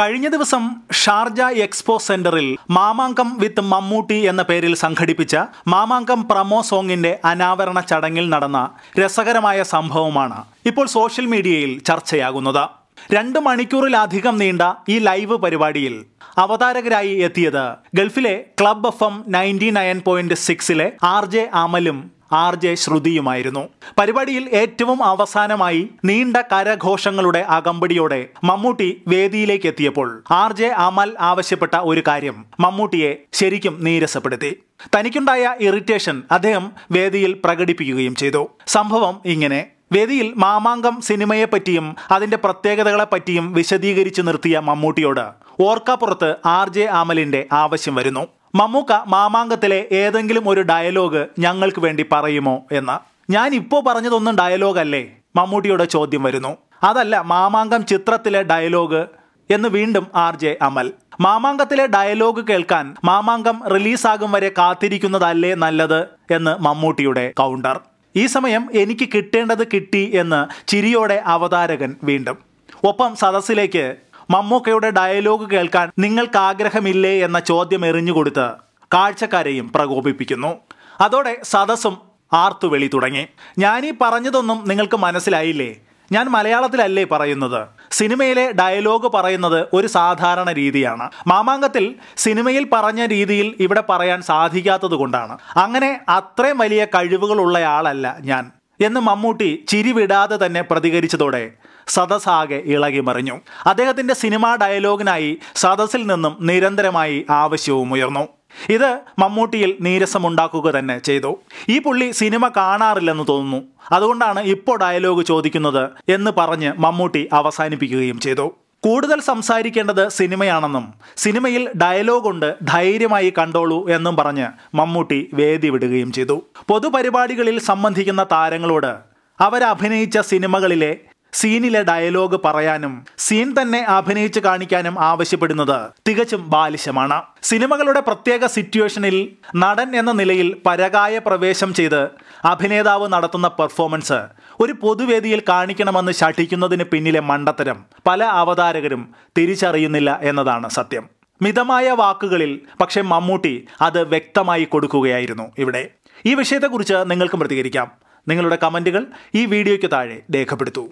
കഴിഞ്ഞ ദിവസം Sharjah expo സെന്ററിൽ മാമാങ്കം വിത്ത് മമ്മൂട്ടി എന്ന പേരിൽ സംഘടിപ്പിച്ച മാമാങ്കം പ്രമോ സോങ്ങിന്റെ അനാവരണ ചടങ്ങിൽ നടന്ന രസകരമായ സംഭവമാണ് ഇപ്പോൾ സോഷ്യൽ മീഡിയയിൽ ചർച്ചയാകുന്നത് രണ്ട് മണിക്കൂറിലധികം നീണ്ട ഈ ലൈവ് പരിപാടിയിൽ അവതാരകരായി എത്തിയത് ഗൾഫിലെ ക്ലബ് എഫ് എം നയൻറ്റി നയൻ പോയിന്റ് സിക്സിലെ ആർ ജെ അമലും ആർ ജെ ശ്രുതിയുമായിരുന്നു പരിപാടിയിൽ ഏറ്റവും അവസാനമായി നീണ്ട കരഘോഷങ്ങളുടെ അകമ്പടിയോടെ മമ്മൂട്ടി വേദിയിലേക്ക് എത്തിയപ്പോൾ ആർ ജെ അമൽ ആവശ്യപ്പെട്ട ഒരു കാര്യം മമ്മൂട്ടിയെ ശരിക്കും നീരസപ്പെടുത്തി തനിക്കുണ്ടായ ഇറിറ്റേഷൻ അദ്ദേഹം വേദിയിൽ പ്രകടിപ്പിക്കുകയും ചെയ്തു സംഭവം ഇങ്ങനെ വേദിയിൽ മാമാങ്കം സിനിമയെപ്പറ്റിയും അതിന്റെ പ്രത്യേകതകളെപ്പറ്റിയും വിശദീകരിച്ചു നിർത്തിയ മമ്മൂട്ടിയോട് ഓർക്കാപ്പുറത്ത് ആർ ജെ ആമലിന്റെ ആവശ്യം വരുന്നു മമ്മൂക്ക മാമാങ്കത്തിലെ ഏതെങ്കിലും ഒരു ഡയലോഗ് ഞങ്ങൾക്ക് വേണ്ടി പറയുമോ എന്ന് ഞാൻ ഇപ്പോൾ പറഞ്ഞതൊന്നും ഡയലോഗല്ലേ മമ്മൂട്ടിയുടെ ചോദ്യം വരുന്നു അതല്ല മാമാങ്കം ചിത്രത്തിലെ ഡയലോഗ് എന്ന് വീണ്ടും ആർ ജെ അമൽ മാമാങ്കത്തിലെ ഡയലോഗ് കേൾക്കാൻ മാമാങ്കം റിലീസാകും വരെ കാത്തിരിക്കുന്നതല്ലേ നല്ലത് എന്ന് മമ്മൂട്ടിയുടെ കൗണ്ടർ ഈ സമയം എനിക്ക് കിട്ടേണ്ടത് കിട്ടി എന്ന് ചിരിയോടെ അവതാരകൻ വീണ്ടും ഒപ്പം സദസ്സിലേക്ക് മമ്മൂക്കയുടെ ഡയലോഗ് കേൾക്കാൻ നിങ്ങൾക്ക് ആഗ്രഹമില്ലേ എന്ന ചോദ്യം എറിഞ്ഞുകൊടുത്ത് കാഴ്ചക്കാരെയും പ്രകോപിപ്പിക്കുന്നു അതോടെ സദസ്സും ആർത്തുവെളി തുടങ്ങി ഞാനീ പറഞ്ഞതൊന്നും നിങ്ങൾക്ക് മനസ്സിലായില്ലേ ഞാൻ മലയാളത്തിലല്ലേ പറയുന്നത് സിനിമയിലെ ഡയലോഗ് പറയുന്നത് ഒരു സാധാരണ രീതിയാണ് മാമാങ്കത്തിൽ സിനിമയിൽ പറഞ്ഞ രീതിയിൽ ഇവിടെ പറയാൻ സാധിക്കാത്തത് കൊണ്ടാണ് അങ്ങനെ അത്രയും വലിയ കഴിവുകളുള്ളയാളല്ല ഞാൻ എന്ന് മമ്മൂട്ടി ചിരിവിടാതെ തന്നെ പ്രതികരിച്ചതോടെ സദസ്സാകെ ഇളകി മറിഞ്ഞു അദ്ദേഹത്തിൻ്റെ സിനിമാ ഡയലോഗിനായി സദസ്സിൽ നിന്നും നിരന്തരമായി ആവശ്യവും ഉയർന്നു ഇത് മമ്മൂട്ടിയിൽ നീരസമുണ്ടാക്കുക തന്നെ ചെയ്തു ഈ പുള്ളി സിനിമ കാണാറില്ലെന്ന് തോന്നുന്നു അതുകൊണ്ടാണ് ഇപ്പോൾ ഡയലോഗ് ചോദിക്കുന്നത് എന്ന് പറഞ്ഞ് മമ്മൂട്ടി അവസാനിപ്പിക്കുകയും ചെയ്തു കൂടുതൽ സംസാരിക്കേണ്ടത് സിനിമയാണെന്നും സിനിമയിൽ ഡയലോഗുണ്ട് ധൈര്യമായി കണ്ടോളൂ എന്നും പറഞ്ഞ് മമ്മൂട്ടി വേദി വിടുകയും ചെയ്തു പൊതുപരിപാടികളിൽ സംബന്ധിക്കുന്ന താരങ്ങളോട് അവരഭിനയിച്ച സിനിമകളിലെ സീനിലെ ഡയലോഗ് പറയാനും സീൻ തന്നെ അഭിനയിച്ച് കാണിക്കാനും ആവശ്യപ്പെടുന്നത് തികച്ചും ബാലിശമാണ് സിനിമകളുടെ പ്രത്യേക സിറ്റുവേഷനിൽ നടൻ എന്ന നിലയിൽ പരകായ പ്രവേശം ചെയ്ത് അഭിനേതാവ് നടത്തുന്ന പെർഫോമൻസ് ഒരു പൊതുവേദിയിൽ കാണിക്കണമെന്ന് ശഠിക്കുന്നതിന് പിന്നിലെ മണ്ടത്തരം പല അവതാരകരും തിരിച്ചറിയുന്നില്ല എന്നതാണ് സത്യം മിതമായ വാക്കുകളിൽ പക്ഷേ മമ്മൂട്ടി അത് വ്യക്തമായി കൊടുക്കുകയായിരുന്നു ഇവിടെ ഈ വിഷയത്തെക്കുറിച്ച് നിങ്ങൾക്കും പ്രതികരിക്കാം നിങ്ങളുടെ കമൻറ്റുകൾ ഈ വീഡിയോയ്ക്ക് താഴെ രേഖപ്പെടുത്തൂ